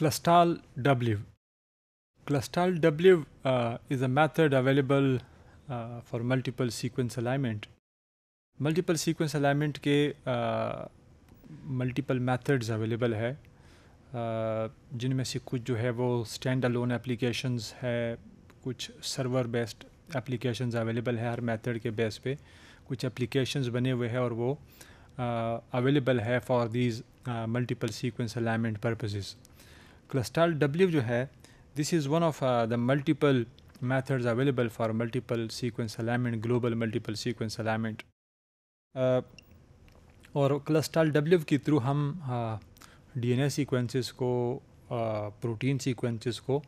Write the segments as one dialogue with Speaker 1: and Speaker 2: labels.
Speaker 1: Clustal W. Clustal W uh, is a method available uh, for multiple sequence alignment. Multiple sequence alignment के multiple methods available है जिनमें से कुछ जो है वो स्टैंड अलोन एप्लीकेशंस है कुछ सर्वर बेस्ड एप्लीकेशंस अवेलेबल है हर मेथड के बेस पे कुछ एप्लीकेशंस बने हुए हैं और वो अवेलेबल है these uh, multiple sequence alignment purposes. Clustal W जो है this is one of the multiple methods available for multiple sequence alignment global multiple sequence alignment और क्लस्टाल डब्ल्यू के थ्रू हम डी एन ए सीक्वेंसेस को protein uh, sequences को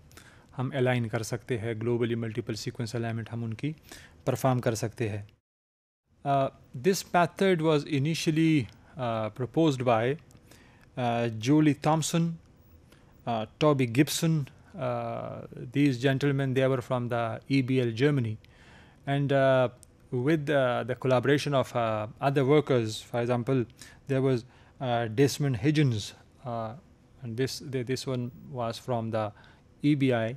Speaker 1: हम align कर सकते हैं ग्लोबली मल्टीपल सीक्वेंस अलाइनमेंट हम उनकी परफॉर्म कर सकते हैं this method was initially propose by Julie Thompson uh, Toby Gibson. Uh, these gentlemen, they were from the EBL Germany, and uh, with uh, the collaboration of uh, other workers, for example, there was uh, Desmond Higgins, and this this one was from the EBI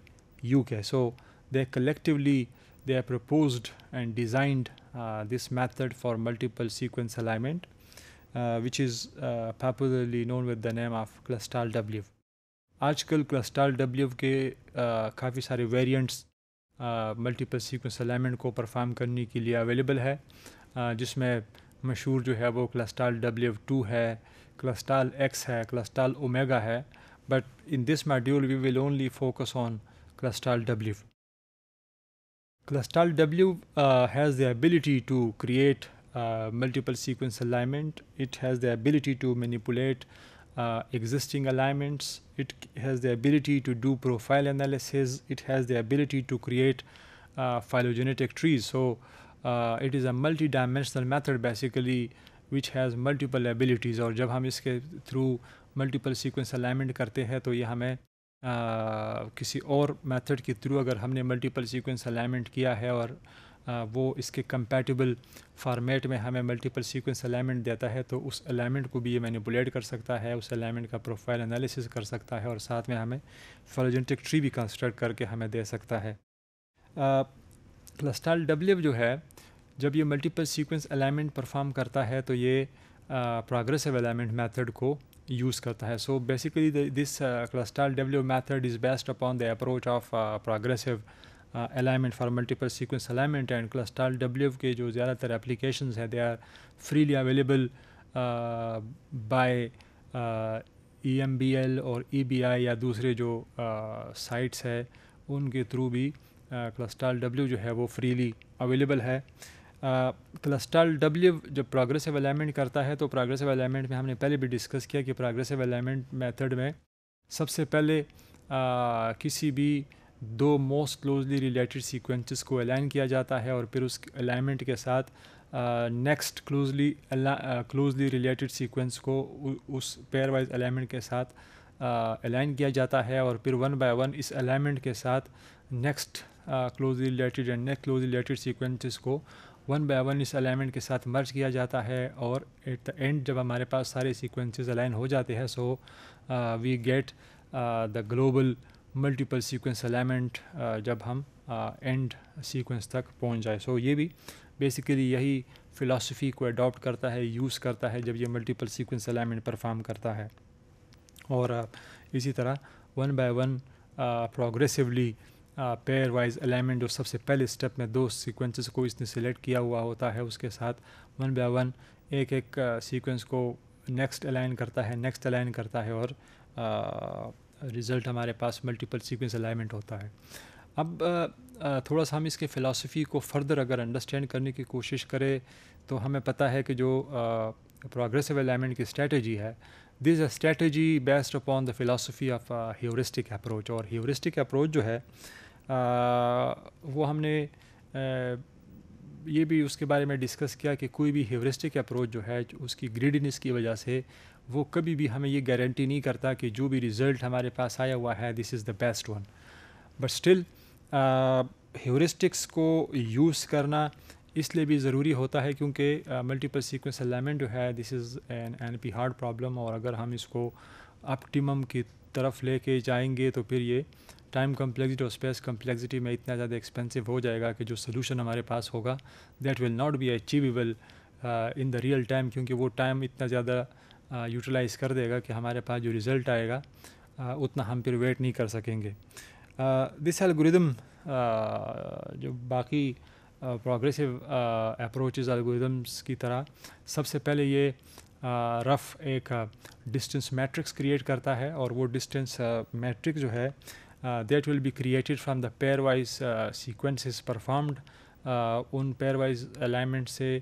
Speaker 1: UK. So they collectively they proposed and designed this method for multiple sequence alignment, which is popularly known with the name of Clustal W. आजकल क्लस्टाल W के काफ़ी सारे variants multiple sequence alignment को perform करने के लिए available है जिसमें मशहूर जो है वो क्लस्टाल डब्ल्यू टू है क्लस्टाल एक्स है क्लस्टाल ओमेगा है but in this module we will only focus on Clustal W Clustal W has the ability to create multiple sequence alignment it has the ability to manipulate uh, existing alignments, it has the ability to do profile analysis, it has the ability to create uh, phylogenetic trees. So, uh, it is a multi-dimensional method basically which has multiple abilities Or जब हम इसके through multiple sequence alignment करते हैं तो ये हमें Uh, किसी और मेथड के थ्रू अगर हमने मल्टीपल सीक्वेंस अलाइनमेंट किया है और वो इसके कंपैटिबल फार्मेट में हमें मल्टीपल सीक्वेंस अलाइनमेंट देता है तो उस अलाइनमेंट को भी ये मैनिपुलेट कर सकता है उस अलाइनमेंट का प्रोफाइल एनालिसिस कर सकता है और साथ में हमें फॉलोजेंटिक ट्री भी कंस्ट्रक्ट करके हमें दे सकता है क्लस्टाल डब्ल्यू जो है जब ये मल्टीपल सीक्वेंस अलाइनमेंट परफॉर्म करता है तो ये प्रोग्रेसिव अलाइनमेंट मैथड को यूज़ करता है so basically this this W method is based upon the approach of progressive alignment for multiple sequence alignment and Clustal W के जो ज़्यादातर एप्लीकेशन है they are freely available by E M B L और E B I या दूसरे जो sites uh, है उनके थ्रू भी क्लस्टाल uh, डब्ल्यू जो है वो फ्रीली अवेलेबल है क्लस्टाल uh, डब्ल्यू जब प्रोग्रेसिव अलाइनमेंट करता है तो प्रोग्रेसिव अलाइनमेंट में हमने पहले भी डिस्कस किया कि प्रोग्रेसिव अलाइनमेंट मेथड में सबसे पहले uh, किसी भी uh, दो मोस्ट क्लोजली रिलेटेड सीक्वेंसेस को अलाइन किया जाता है और फिर उस अलाइनमेंट के साथ next closely closely related sequence को उ, उस पेयर वाइज अलाइनमेंट के साथ अलाइन uh, किया जाता है और फिर वन बाय वन इस अलाइनमेंट के साथ next closely related and next closely related sequences को वन बाय वन इस अलाइनमेंट के साथ मर्ज किया जाता है और एट द एंड जब हमारे पास सारे सीक्वेंसेस अलाइन हो जाते हैं so we get the global multiple sequence alignment जब हम एंड uh, सीक्वेंस तक पहुंच जाए सो so, ये भी बेसिकली यही फ़िलासफ़ी को अडॉप्ट करता है यूज़ करता है जब ये मल्टीपल सीक्वेंस अलाइनमेंट परफॉर्म करता है और uh, इसी तरह one by one progressively pairwise alignment जो सबसे पहले स्टेप में दो सीक्वेंसेस को इसने सेलेक्ट किया हुआ होता है उसके साथ वन बाय वन एक एक सीक्वेंस uh, को नेक्स्ट अलाइन करता है नेक्स्ट अलाइन करता है और uh, रिज़ल्ट हमारे पास मल्टीपल सीक्वेंस अलाइनमेंट होता है अब थोड़ा सा हम इसके फ़िलासफ़ी को फर्दर अगर अंडरस्टैंड करने की कोशिश करें तो हमें पता है कि जो प्रोग्रेसिव अलाइनमेंट की स्ट्रेटजी है this a strategy based upon the philosophy of heuristic approach और ह्यूरिस्टिक अप्रोच जो है आ, वो हमने आ, ये भी उसके बारे में डिस्कस किया कि कोई भी ह्यूरिस्टिक अप्रोच जो है उसकी ग्रीडनेस की वजह से वो कभी भी हमें ये गारंटी नहीं करता कि जो भी रिज़ल्ट हमारे पास आया हुआ है this is the best one but still heuristics को यूज़ करना इसलिए भी ज़रूरी होता है क्योंकि मल्टीपल सीक्वेंस एलिमेंट जो है this is an N P hard problem और अगर हम इसको ऑप्टिमम की तरफ लेके जाएंगे तो फिर ये टाइम कम्प्लेक्सिटी और स्पेस कम्प्लेक्सिटी में इतना ज़्यादा एक्सपेंसिव हो जाएगा कि जो सोल्यूशन हमारे पास होगा that will not be achievable in the real time क्योंकि वो टाइम इतना ज़्यादा यूटिलाइज़ कर देगा कि हमारे पास जो रिज़ल्ट आएगा आ, उतना हम फिर वेट नहीं कर सकेंगे दिस एल्गोरिदम जो बाकी प्रोग्रेसिव अप्रोचेज एल्गोरिदम्स की तरह सबसे पहले ये रफ़ एक डिस्टेंस मैट्रिक्स क्रिएट करता है और वो डिस्टेंस मैट्रिक्स जो है that will be created from the pairwise sequence performed उन पेयर वाइज अलाइनमेंट से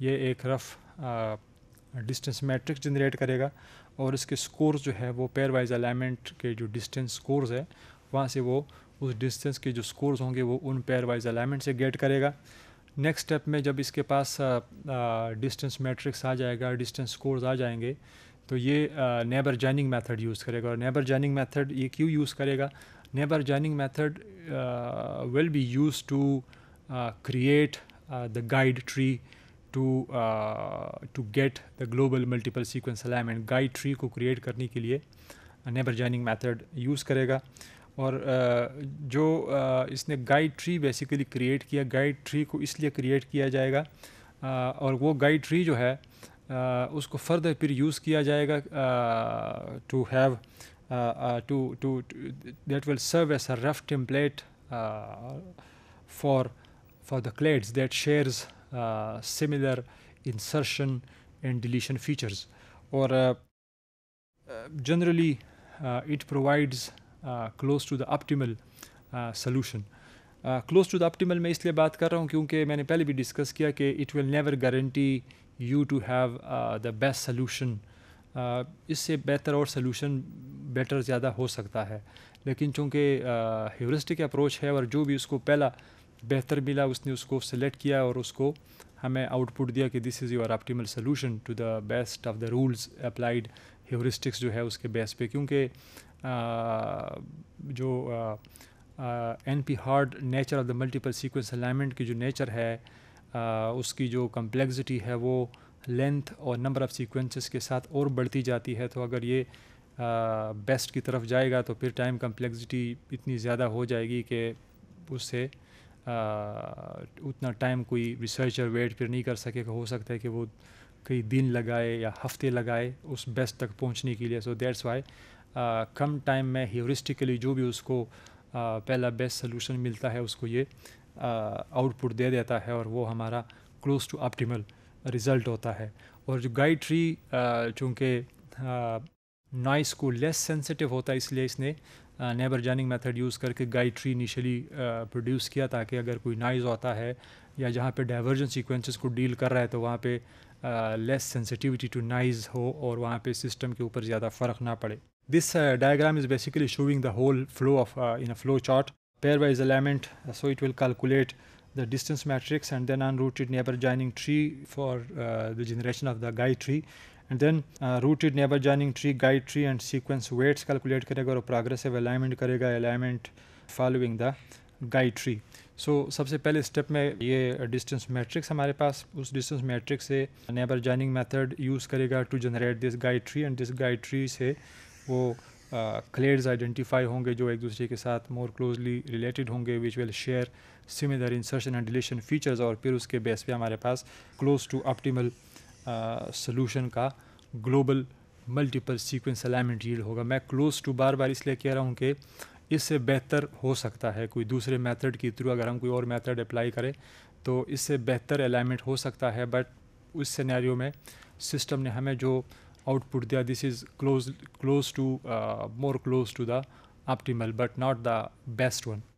Speaker 1: ये एक रफ़ डिस्टेंस मैट्रिक्स जनरेट करेगा और इसके स्कोर्स जो है वो पेयर वाइज अलाइनमेंट के जो डिस्टेंस स्कोर्स है वहाँ से वो उस डिस्टेंस के जो स्कोर्स होंगे वो उन पेयर वाइज अलाइनमेंट से गेट करेगा नेक्स्ट स्टेप में जब इसके पास डिस्टेंस मैट्रिक्स आ जाएगा डिस्टेंस स्कोर्स आ जाएंगे तो ये नेबर जॉइनिंग मेथड यूज़ करेगा और नेबर जॉइनिंग मेथड ये क्यों यूज़ करेगा neighbour joining method will be use to create the guide tree uh, to get the global multiple sequence alignment guide tree को क्रिएट करने के लिए नेबर जॉइनिंग मैथड यूज़ करेगा और uh, जो uh, इसने गाइड ट्री बेसिकली क्रिएट किया गाइड ट्री को इसलिए क्रिएट किया जाएगा uh, और वो गाइड ट्री जो है uh, उसको फर्दर फिर यूज़ किया जाएगा to have to to that will serve as a rough template for for the clades that shares Uh, similar insertion and deletion features or uh, uh, generally it provides close to the optimal solution. Close to the optimal मैं इसलिए बात कर रहा हूँ क्योंकि मैंने पहले भी डिस्कस किया कि it will never guarantee you to have the best solution इससे बेहतर और सोल्यूशन बेटर ज़्यादा हो सकता है लेकिन चूँकि ह्यूरिस्टिक अप्रोच है और जो भी उसको पहला बेहतर मिला उसने उसको सेलेक्ट किया और उसको हमें आउटपुट दिया कि this is your optimal solution to the best of the rules applied heuristics जो है उसके बेस पे क्योंकि जो N P hard nature of the multiple sequence alignment की जो नेचर है आ, उसकी जो कम्प्लेक्सिटी है वो लेंथ और नंबर ऑफ़ सीक्वेंसेस के साथ और बढ़ती जाती है तो अगर ये बेस्ट की तरफ जाएगा तो फिर टाइम कम्प्लेक्सिटी इतनी ज़्यादा हो जाएगी कि उससे उतना टाइम कोई रिसर्चर वेट फिर नहीं कर सके हो सकता है कि वो कई दिन लगाए या हफ्ते लगाए उस बेस्ट तक पहुंचने के लिए सो दैट्स वाई कम टाइम में ह्यूरिस्टिकली जो भी उसको आ, पहला बेस्ट सोल्यूशन मिलता है उसको ये आउटपुट दे देता है और वो हमारा क्लोज टू ऑप्टिमल रिज़ल्ट होता है और जो गाइड ट्री चूँकि नॉइस को लेस सेंसिटिव होता है इसलिए इसने नेबर जैनिंग मेथड यूज़ करके गाइड ट्री इनिशियली प्रोड्यूस किया ताकि अगर कोई नाइज होता है या जहाँ पे डाइवर्जन सीक्वेंसेस को डील कर रहा है तो वहाँ पे लेस सेंसिटिविटी टू नाइज हो और वहाँ पे सिस्टम के ऊपर ज़्यादा फ़र्क ना पड़े this diagram is basically showing the whole flow of in a flow chart pairwise element so it will calculate the distance matrix and then unrooted neighbor joining tree tree for the generation of the guy tree and then rooted neighbour joining tree guide tree and sequence weights calculate करेगा और progressive alignment करेगा alignment following the guide tree so सबसे पहले step में ये distance matrix हमारे पास उस डिस्टेंस मैट्रिक्स से नेबर जॉइनिंग मेथड यूज़ करेगा to generate this guide tree and this guide tree से वो क्लेड्स uh, आइडेंटिफाई होंगे जो एक दूसरे के साथ मोर क्लोजली रिलेटेड होंगे which will share similar insertion and deletion features और फिर उसके बेस पे हमारे पास क्लोज टू ऑप्टिमल सोल्यूशन का global multiple sequence alignment material होगा मैं क्लोज टू बार बार इसलिए कह रहा हूँ कि इससे बेहतर हो सकता है कोई दूसरे मेथड के थ्रू अगर हम कोई और मेथड अप्लाई करें तो इससे बेहतर अलाइनमेंट हो सकता है बट उस सिनेरियो में सिस्टम ने हमें जो आउटपुट दिया this is close close to more close to the optimal but not the best one